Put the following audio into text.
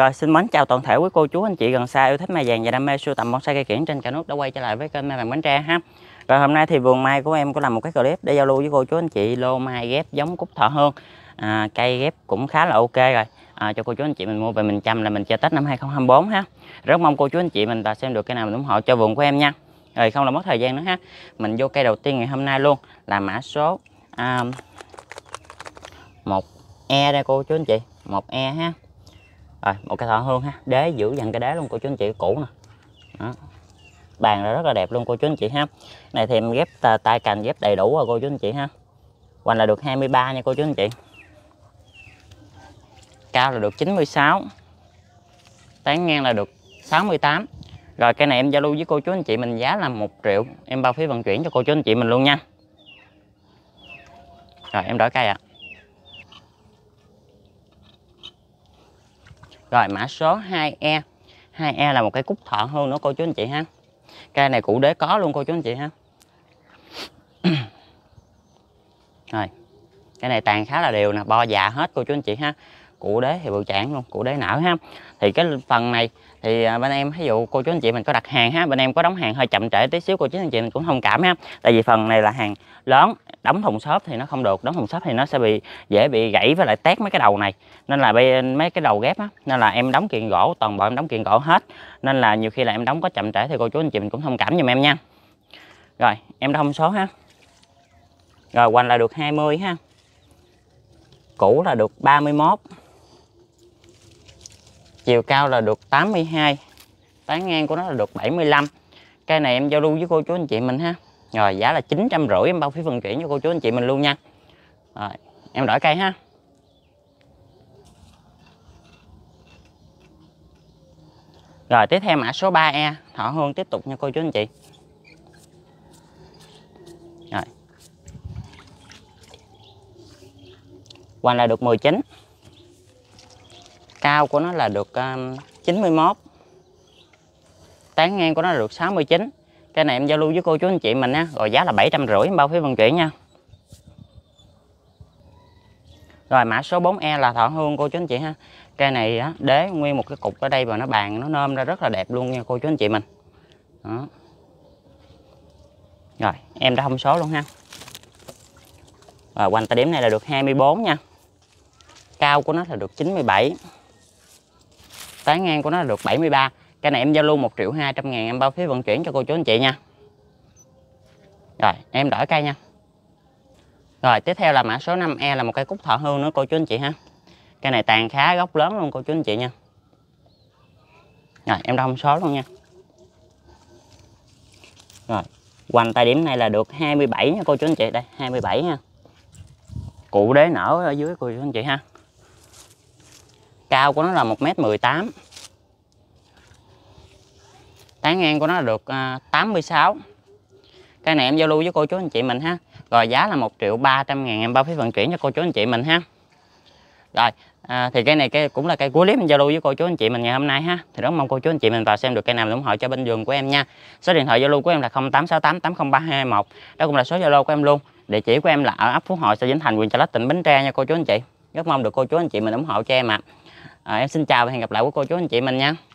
Rồi xin mến chào toàn thể quý cô chú anh chị gần xa yêu thích mai vàng và đam mê sưu tầm bonsai cây kiển trên cả nước đã quay trở lại với kênh Mai Vàng bánh Tre ha. Rồi hôm nay thì vườn mai của em có làm một cái clip để giao lưu với cô chú anh chị lô mai ghép giống cúc thọ hương. À, cây ghép cũng khá là ok rồi. À, cho cô chú anh chị mình mua về mình chăm là mình chơi Tết năm 2024 ha. Rất mong cô chú anh chị mình và xem được cây nào mình ủng hộ cho vườn của em nha. Rồi không là mất thời gian nữa ha. Mình vô cây đầu tiên ngày hôm nay luôn là mã số um, à, 1E đây cô chú anh chị, 1E ha rồi một cái thợ hương ha đế giữ dằn cái đế luôn cô chú anh chị cũ nè đó. bàn là rất là đẹp luôn cô chú anh chị ha này thì em ghép tay cành ghép đầy đủ rồi cô chú anh chị ha hoành là được 23 nha cô chú anh chị cao là được 96 tán ngang là được 68 rồi cái này em giao lưu với cô chú anh chị mình giá là 1 triệu em bao phí vận chuyển cho cô chú anh chị mình luôn nha rồi em đổi cây ạ à. Rồi mã số 2E 2E là một cái cúc thọ hơn nữa cô chú anh chị ha Cây này cũ đế có luôn cô chú anh chị ha Rồi Cái này tàn khá là đều nè Bo dạ hết cô chú anh chị ha cụ đế thì bự chản luôn cụ đế nở ha thì cái phần này thì à, bên em ví dụ cô chú anh chị mình có đặt hàng ha bên em có đóng hàng hơi chậm trễ tí xíu cô chú anh chị mình cũng thông cảm ha tại vì phần này là hàng lớn đóng thùng xốp thì nó không được đóng thùng xốp thì nó sẽ bị dễ bị gãy với lại tét mấy cái đầu này nên là bên mấy cái đầu ghép á nên là em đóng kiện gỗ toàn bộ em đóng kiện gỗ hết nên là nhiều khi là em đóng có chậm trễ thì cô chú anh chị mình cũng thông cảm giùm em nha rồi em thông số ha rồi hoành là được 20 ha cũ là được 31 chiều cao là được 82 tán ngang của nó là được 75 cây này em giao lưu với cô chú anh chị mình ha rồi giá là 950 em bao phí vận chuyển cho cô chú anh chị mình luôn nha rồi em đổi cây ha Rồi tiếp theo mã số 3E Thọ Hương tiếp tục nha cô chú anh chị Rồi quanh là được 19 cao của nó là được uh, à, 91 tán ngang của nó là được 69 Cái này em giao lưu với cô chú anh chị mình á rồi giá là 750 em bao phí vận chuyển nha rồi mã số 4E là thọ hương cô chú anh chị ha cây này á, đế nguyên một cái cục ở đây và nó bàn nó nôm ra rất là đẹp luôn nha cô chú anh chị mình đó. rồi em đã thông số luôn ha và quanh ta điểm này là được 24 nha cao của nó là được 97 tán ngang của nó được 73 cái này em giao luôn 1 triệu 200 ngàn em bao phí vận chuyển cho cô chú anh chị nha rồi em đổi cây nha rồi tiếp theo là mã số 5E là một cây cúc thọ hương nữa cô chú anh chị ha Cây này tàn khá gốc lớn luôn cô chú anh chị nha Rồi em đo thông số luôn nha Rồi hoành tại điểm này là được 27 nha cô chú anh chị Đây 27 nha Cụ đế nở ở dưới cô chú anh chị ha cao của nó là 1m18 tán ngang của nó được à, uh, 86 Cái này em giao lưu với cô chú anh chị mình ha rồi giá là 1 triệu 300 ngàn em bao phí vận chuyển cho cô chú anh chị mình ha rồi à, thì cây này cây cũng là cây cuối clip em giao lưu với cô chú anh chị mình ngày hôm nay ha thì rất mong cô chú anh chị mình vào xem được cây nào ủng hộ cho bên vườn của em nha số điện thoại giao lưu của em là 0868803221 đó cũng là số zalo của em luôn địa chỉ của em là ở ấp phú hội xã vĩnh thành huyện trà lách tỉnh bến tre nha cô chú anh chị rất mong được cô chú anh chị mình ủng hộ cho em ạ à à, em xin chào và hẹn gặp lại quý cô chú anh chị mình nha